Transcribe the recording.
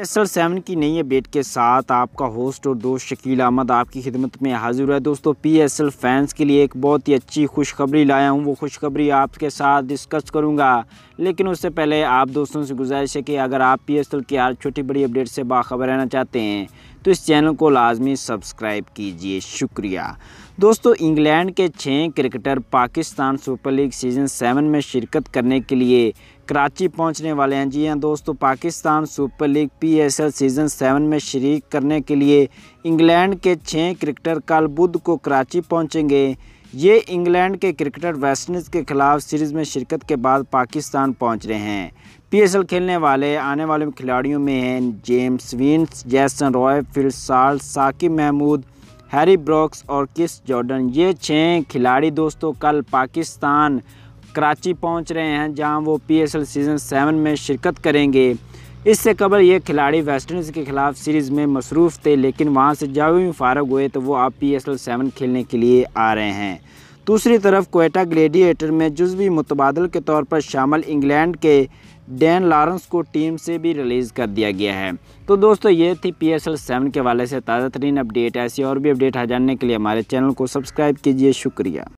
S L seven की नई update के साथ आपका होस्ट और दोस्त शकील अहमद आपकी खिदमत में हाजिर है दोस्तों पी एस एल फैंस के लिए एक बहुत ही अच्छी खुशखबरी लाया हूँ वो खुशखबरी आपके साथ डिस्कस करूँगा लेकिन उससे पहले आप दोस्तों से गुजारिश है कि अगर आप पी एस एल की हर छोटी बड़ी अपडेट से बाखबर रहना चाहते हैं तो इस चैनल को लाजमी सब्सक्राइब कीजिए शुक्रिया दोस्तों इंग्लैंड के छः cricketer Pakistan super league season seven में शिरकत करने के लिए कराची पहुंचने वाले हैं जी हाँ दोस्तों Pakistan super league PSL season seven में शरीक करने के लिए इंग्लैंड के छः क्रिकेटर कल बुध को कराची पहुंचेंगे ये इंग्लैंड के क्रिकेटर वेस्टइंडीज़ के खिलाफ सीरीज़ में शिरकत के बाद पाकिस्तान पहुंच रहे हैं पीएसएल खेलने वाले आने वाले खिलाड़ियों में हैं जेम्स विंस जैसन रॉय फिल साल साकिब महमूद हैरी ब्रॉक्स और किस जॉर्डन ये छः खिलाड़ी दोस्तों कल पाकिस्तान कराची पहुंच रहे हैं जहां वो पीएसएल सीज़न सेवन में शिरकत करेंगे इससे कबल ये खिलाड़ी वेस्टइंडीज़ के खिलाफ सीरीज़ में मसरूफ़ थे लेकिन वहाँ से जब भी फारग हुए तो वो आप पी एस एल सेवन खेलने के लिए आ रहे हैं दूसरी तरफ कोयटा ग्लेडिएटर में जज्वी मुतबादल के तौर पर शामिल इंग्लैंड के डैन लॉरेंस को टीम से भी रिलीज़ कर दिया गया है तो दोस्तों ये थी पी एस एल सेवन के वाले से ताज़ा तरीन अपडेट ऐसी और भी अपडेट आ जानने के लिए हमारे चैनल को सब्सक्राइब कीजिए शुक्रिया